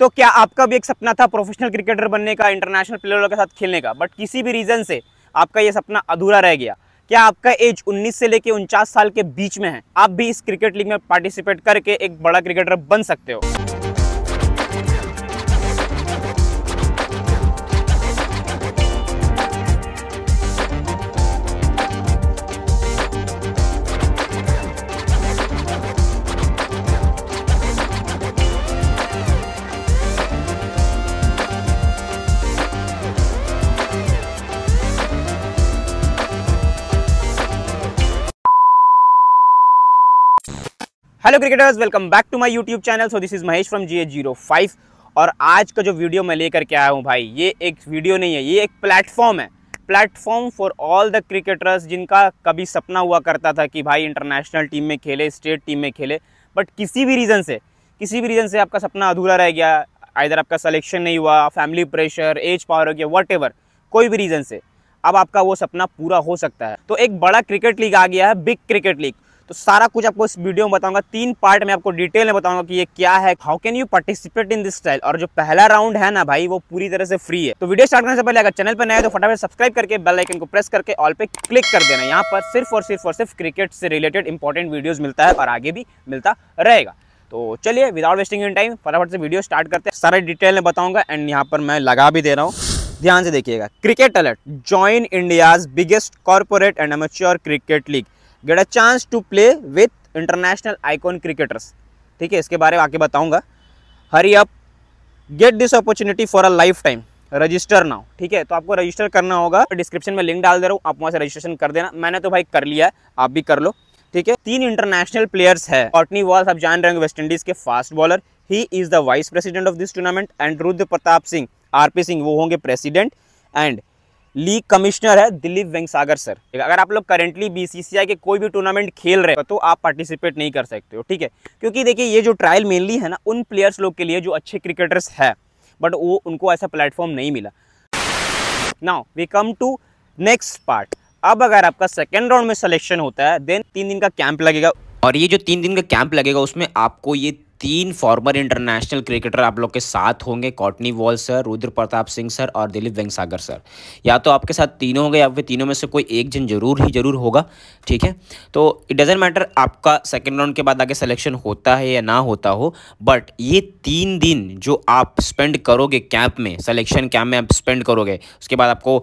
तो क्या आपका भी एक सपना था प्रोफेशनल क्रिकेटर बनने का इंटरनेशनल प्लेयरों के साथ खेलने का बट किसी भी रीज़न से आपका यह सपना अधूरा रह गया क्या आपका एज 19 से लेकर उनचास साल के बीच में है आप भी इस क्रिकेट लीग में पार्टिसिपेट करके एक बड़ा क्रिकेटर बन सकते हो hello cricketers welcome back to my YouTube channel so this is Mahesh from G A zero five और आज का जो वीडियो मैं लेकर के आया हूँ भाई ये एक वीडियो नहीं है ये एक प्लेटफॉर्म है platform for all the cricketers जिनका कभी सपना हुआ करता था कि भाई इंटरनेशनल टीम में खेले स्टेट टीम में खेले बट किसी भी रीज़न से किसी भी रीज़न से आपका सपना अधूरा रह गया इधर आपका सलेक्शन नहीं हुआ फैमिली प्रेशर एज पावर हो गया वट कोई भी रीज़न से अब आपका वो सपना पूरा हो सकता है तो एक बड़ा क्रिकेट लीग आ गया है बिग क्रिकेट लीग तो सारा कुछ आपको इस वीडियो में बताऊंगा तीन पार्ट में आपको डिटेल में बताऊंगा कि ये क्या है how can you participate in this style और जो पहला राउंड है ना भाई वो पूरी तरह से फ्री है तो वीडियो स्टार्ट करने से पहले अगर चैनल पर नए तो फटाफट सब्सक्राइब करके बेल आइकन को प्रेस करके ऑल पे क्लिक कर देना यहाँ पर सिर्फ और सिर्फ और सिर्फ क्रिकेट से रिलेटेड इंपॉर्टेंट वीडियोज मिलता है और आगे भी मिलता रहेगा तो चलिए विदाउट वेस्टिंग इन टाइम फटाफट से वीडियो स्टार्ट करते हैं सारे डिटेल में बताऊंगा एंड यहाँ पर मैं लगा भी दे रहा हूँ ध्यान से देखिएगा cricket alert join India's biggest corporate and amateur cricket league get a chance to play with international icon cricketers ठीक है इसके बारे में आके बताऊंगा hurry up get this opportunity for a life time register now ठीक है तो आपको रजिस्टर करना होगा डिस्क्रिप्शन में लिंक डाल दे रहा हूँ आप वहाँ से रजिस्ट्रेशन कर देना मैंने तो भाई कर लिया आप भी कर लो ठीक है तीन इंटरनेशनल प्लेयर्स है कॉटनी वॉल्स आप जान रहे हैं वेस्ट इंडीज के fast bowler he is the vice president of this tournament and Rudra Pratap Singh RP Singh वो होंगे प्रेसिडेंट एंड लीग कमिश्नर है दिलीप वेंगसागर सर अगर आप लोग करेंटली बीसीसीआई के कोई भी टूर्नामेंट खेल रहे हो तो आप पार्टिसिपेट नहीं कर सकते हो ठीक है क्योंकि देखिए ये जो ट्रायल मेनली है ना उन प्लेयर्स लोग के लिए जो अच्छे क्रिकेटर्स है बट वो उनको ऐसा प्लेटफॉर्म नहीं मिला now we come to next part अब अगर आपका सेकेंड राउंड में सिलेक्शन होता है देन तीन दिन का कैंप लगेगा और ये जो तीन दिन का कैंप लगेगा उसमें आपको ये तीन फॉर्मर इंटरनेशनल क्रिकेटर आप लोग के साथ होंगे Courtney Walsh sir Rudra Pratap Singh sir और दिलीप वेंगसागर सर या तो आपके साथ तीनों होंगे या फिर तीनों में से कोई एक जन जरूर ही जरूर होगा ठीक है तो इट डजेंट मैटर आपका सेकेंड राउंड के बाद आगे सलेक्शन होता है या ना होता हो बट ये तीन दिन जो आप स्पेंड करोगे कैंप में सलेक्शन कैंप में आप स्पेंड करोगे उसके बाद आपको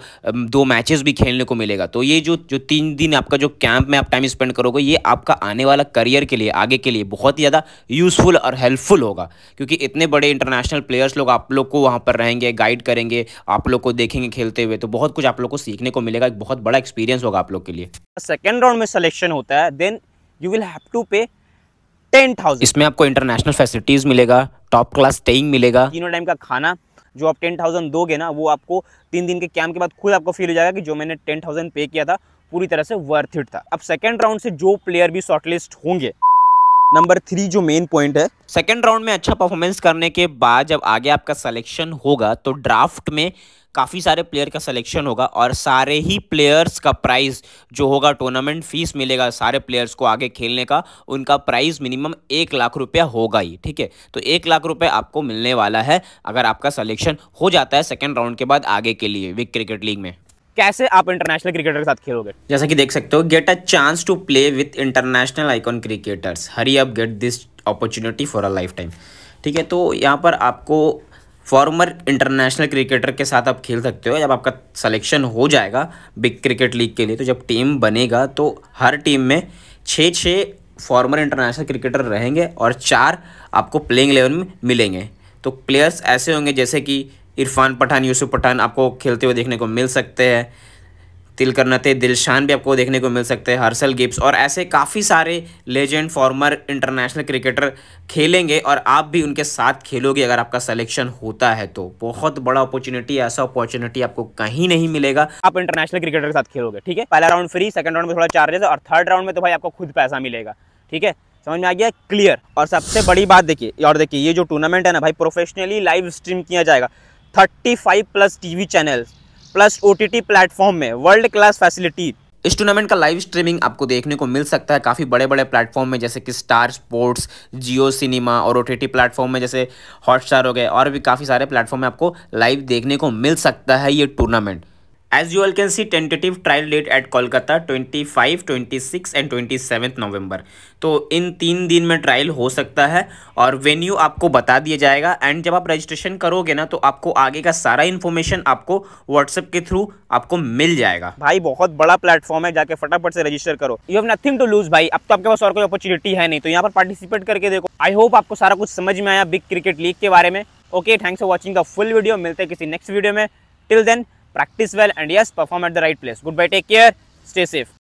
दो मैचेस भी खेलने को मिलेगा तो ये जो जो तीन दिन आपका जो कैंप में आप टाइम स्पेंड करोगे ये आपका आने वाला करियर के लिए आगे के लिए बहुत ही ज़्यादा यूज़फुल और हेल्पफुल होगा क्योंकि इतने बड़े इंटरनेशनल प्लेयर्स लोग आप लोग को वहाँ पर रहेंगे गाइड करेंगे आप लोग को देखेंगे खेलते हुए तो बहुत कुछ आप लोग को सीखने को मिलेगा एक बहुत बड़ा एक्सपीरियंस होगा आप लोग के लिए सेकेंड राउंड में सलेक्शन होता है then you will have to pay ten thousand इसमें आपको इंटरनेशनल फैसिलिटीज़ मिलेगा टॉप क्लास स्टेइंग मिलेगा तीनों टाइम का खाना जो आप टेन थाउजेंड दोगे ना वो आपको तीन दिन के कैम्प के बाद खुद आपको फील हो जाएगा कि जो मैंने टेन थाउजेंड पे किया था पूरी तरह से वर्थ इट था अब सेकेंड राउंड से जो प्लेयर भी शॉर्टलिस्ट होंगे नंबर थ्री जो मेन पॉइंट है सेकेंड राउंड में अच्छा परफॉर्मेंस करने के बाद जब आगे आपका सलेक्शन होगा तो ड्राफ्ट में काफ़ी सारे प्लेयर का सिलेक्शन होगा और सारे ही प्लेयर्स का प्राइस जो होगा टूर्नामेंट फीस मिलेगा सारे प्लेयर्स को आगे खेलने का उनका प्राइस मिनिमम एक लाख रुपया होगा ही ठीक है तो एक लाख रुपये आपको मिलने वाला है अगर आपका सिलेक्शन हो जाता है सेकेंड राउंड के बाद आगे के लिए विक क्रिकेट लीग में कैसे आप इंटरनेशनल क्रिकेटर के साथ खेलोगे जैसा कि देख सकते हो get a chance to play with international icon cricketers hurry up get this opportunity for a life time ठीक है तो यहाँ पर आपको फॉर्मर इंटरनेशनल क्रिकेटर के साथ आप खेल सकते हो जब आपका सलेक्शन हो जाएगा बिग क्रिकेट लीग के लिए तो जब टीम बनेगा तो हर टीम में छः छः फॉर्मर इंटरनेशनल क्रिकेटर रहेंगे और चार आपको प्लेइंग एलेवन में मिलेंगे तो प्लेयर्स ऐसे होंगे जैसे कि इरफान पठान यूसुफ पठान आपको खेलते हुए देखने को मिल सकते हैं तिलकर नते दिलशान भी आपको देखने को मिल सकते हैं हर्सल गिप्स और ऐसे काफ़ी सारे लेजेंड फॉर्मर इंटरनेशनल क्रिकेटर खेलेंगे और आप भी उनके साथ खेलोगे अगर आपका सिलेक्शन होता है तो बहुत बड़ा अपॉर्चुनिटी ऐसा अपॉर्चुनिटी आपको कहीं नहीं मिलेगा आप इंटरनेशनल क्रिकेटर के साथ खेलोगे ठीक है पहला राउंड फ्री सेकंड राउंड में थोड़ा चार्जेस और थर्ड राउंड में तो भाई आपको खुद पैसा मिलेगा ठीक है समझ में आ गया क्लियर और सबसे बड़ी बात देखिए और देखिए ये जो टूर्नामेंट है ना भाई प्रोफेशनली लाइव स्ट्रीम किया जाएगा 35 plus TV channel plus OTT platform में वर्ल्ड क्लास फैसिलिटी इस टूर्नामेंट का लाइव स्ट्रीमिंग आपको देखने को मिल सकता है काफ़ी बड़े बड़े प्लेटफॉर्म में जैसे कि स्टार स्पोर्ट्स जियो सिनेमा और ओ टी प्लेटफॉर्म में जैसे हॉटस्टार हो गए और भी काफ़ी सारे प्लेटफॉर्म में आपको लाइव देखने को मिल सकता है ये tournament as you all can see tentative trial date at Kolkata 25, 26 and 27 November तो इन तीन दिन में ट्रायल हो सकता है और वेन्यू आपको बता दिया जाएगा एंड जब आप रजिस्ट्रेशन करोगे ना तो आपको आगे का सारा इन्फॉर्मेशन आपको व्हाट्सएप के थ्रू आपको मिल जाएगा भाई बहुत बड़ा प्लेटफॉर्म है जाके फटाफट से रजिस्टर करो you have nothing to lose भाई अब तो आपके पास और कोई अपॉर्चुनिटी है नहीं तो यहाँ पर पार्टिसिपेट करके देखो आई होप आपको सारा कुछ समझ में आया बिग क्रिकेट लीग के बारे में okay thanks for watching the full video मिलते हैं किसी नेक्स्ट वीडियो में till then practice well and yes perform at the right place goodbye take care stay safe